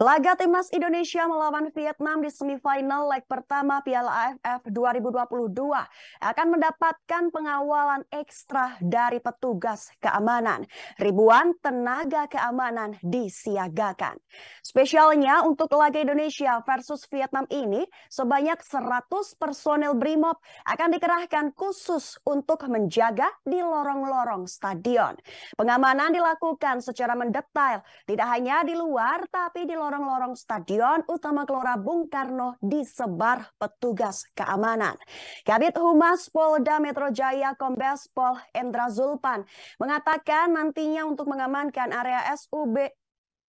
Laga timnas Indonesia melawan Vietnam di semifinal leg pertama Piala AFF 2022 akan mendapatkan pengawalan ekstra dari petugas keamanan. Ribuan tenaga keamanan disiagakan. Spesialnya untuk laga Indonesia versus Vietnam ini, sebanyak 100 personel BRIMOB akan dikerahkan khusus untuk menjaga di lorong-lorong stadion. Pengamanan dilakukan secara mendetail, tidak hanya di luar tapi di lorong lorong-lorong stadion utama kelora Bung Karno disebar petugas keamanan. Kabit Humas Polda Metro Jaya Kombes Pol Endra Zulpan mengatakan nantinya untuk mengamankan area SUB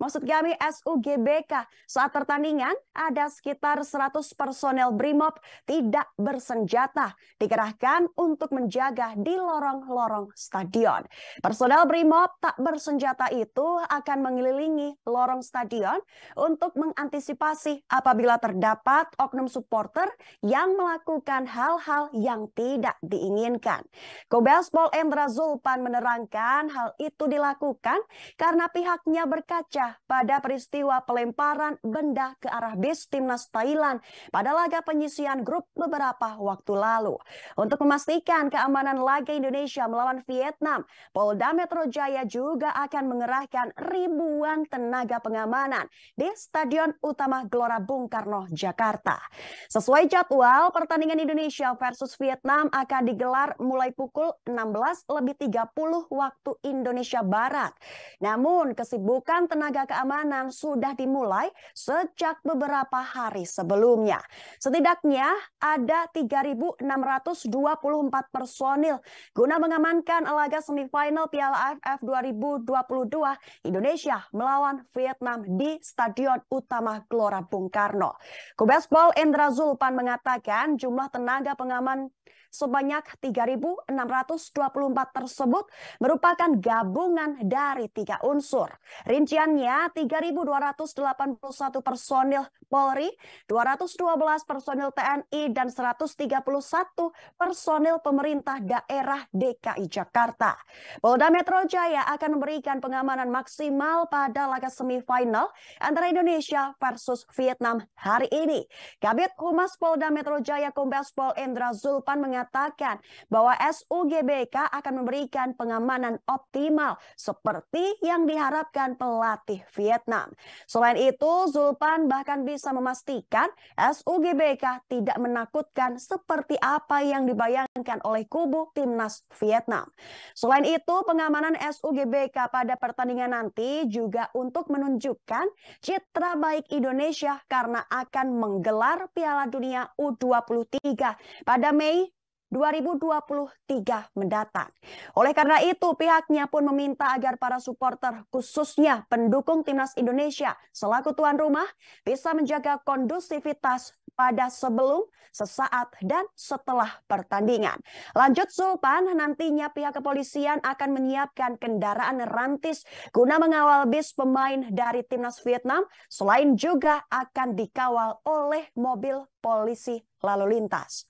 maksud kami SUGBK. Saat pertandingan ada sekitar 100 personel BRIMOB tidak bersenjata dikerahkan untuk menjaga di lorong-lorong stadion. Personel BRIMOB tak bersenjata itu akan mengelilingi lorong stadion untuk mengantisipasi apabila terdapat oknum supporter yang melakukan hal-hal yang tidak diinginkan. Kobes Pol Endra Zulpan menerangkan hal itu dilakukan karena pihaknya berkaca pada peristiwa pelemparan benda ke arah bis timnas Thailand pada laga penyisian grup beberapa waktu lalu. Untuk memastikan keamanan laga Indonesia melawan Vietnam, Polda Metro Jaya juga akan mengerahkan ribuan tenaga pengamanan di Stadion Utama Gelora Bung Karno, Jakarta. Sesuai jadwal, pertandingan Indonesia versus Vietnam akan digelar mulai pukul 16 lebih waktu Indonesia Barat. Namun, kesibukan tenaga keamanan sudah dimulai sejak beberapa hari sebelumnya. Setidaknya ada 3.624 personil guna mengamankan laga semifinal Piala AFF 2022 Indonesia melawan Vietnam di Stadion Utama Gelora Bung Karno. Kubes Pol Endra Zulpan mengatakan jumlah tenaga pengaman sebanyak 3.624 tersebut merupakan gabungan dari tiga unsur. Rinciannya 3.281 personil Polri, 212 personil TNI, dan 131 personil pemerintah daerah DKI Jakarta. Polda Metro Jaya akan memberikan pengamanan maksimal pada laga semifinal antara Indonesia versus Vietnam hari ini. Kabit Humas Polda Metro Jaya Kombes Pol Endra Zulpan mengatakan mengatakan bahwa SUGBK akan memberikan pengamanan optimal seperti yang diharapkan pelatih Vietnam. Selain itu, Zulpan bahkan bisa memastikan SUGBK tidak menakutkan seperti apa yang dibayangkan oleh kubu timnas Vietnam. Selain itu, pengamanan SUGBK pada pertandingan nanti juga untuk menunjukkan citra baik Indonesia karena akan menggelar Piala Dunia U23 pada Mei 2023 mendatang. Oleh karena itu, pihaknya pun meminta agar para supporter, khususnya pendukung timnas Indonesia selaku tuan rumah, bisa menjaga kondusivitas pada sebelum, sesaat, dan setelah pertandingan. Lanjut Sultan, nantinya pihak kepolisian akan menyiapkan kendaraan rantis guna mengawal bis pemain dari timnas Vietnam, selain juga akan dikawal oleh mobil polisi lalu lintas.